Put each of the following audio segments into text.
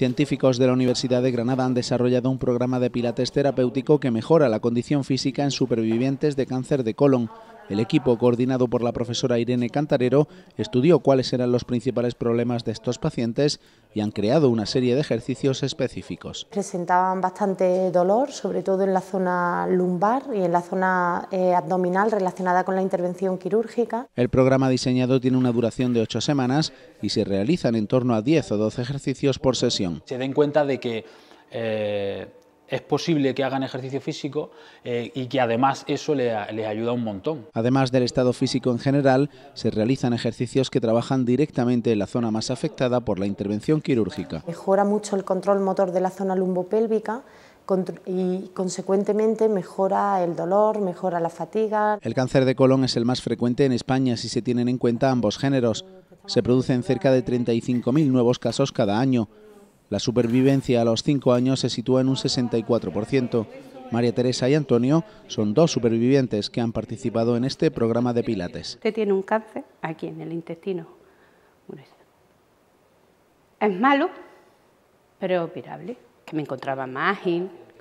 Científicos de la Universidad de Granada han desarrollado un programa de pilates terapéutico que mejora la condición física en supervivientes de cáncer de colon. El equipo, coordinado por la profesora Irene Cantarero, estudió cuáles eran los principales problemas de estos pacientes y han creado una serie de ejercicios específicos. Presentaban bastante dolor, sobre todo en la zona lumbar y en la zona eh, abdominal relacionada con la intervención quirúrgica. El programa diseñado tiene una duración de ocho semanas y se realizan en torno a diez o doce ejercicios por sesión. Se den cuenta de que eh, es posible que hagan ejercicio físico eh, y que además eso le, les ayuda un montón. Además del estado físico en general, se realizan ejercicios que trabajan directamente en la zona más afectada por la intervención quirúrgica. Mejora mucho el control motor de la zona lumbopélvica y consecuentemente mejora el dolor, mejora la fatiga. El cáncer de colon es el más frecuente en España si se tienen en cuenta ambos géneros. Se producen cerca de 35.000 nuevos casos cada año. La supervivencia a los cinco años se sitúa en un 64%. María Teresa y Antonio son dos supervivientes que han participado en este programa de Pilates. Usted tiene un cáncer aquí en el intestino. Es malo, pero operable. Que me encontraba más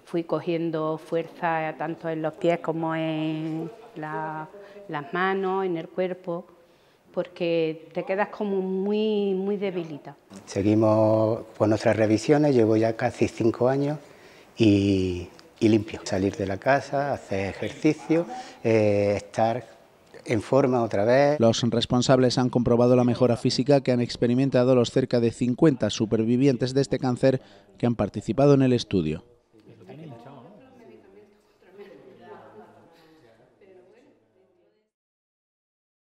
fui cogiendo fuerza tanto en los pies como en las manos, en el cuerpo porque te quedas como muy, muy debilita. Seguimos con nuestras revisiones, llevo ya casi cinco años y, limpio. Salir de la casa, hacer ejercicio, eh, estar en forma otra vez. Los responsables han comprobado la mejora física que han experimentado los cerca de 50 supervivientes de este cáncer que han participado en el estudio.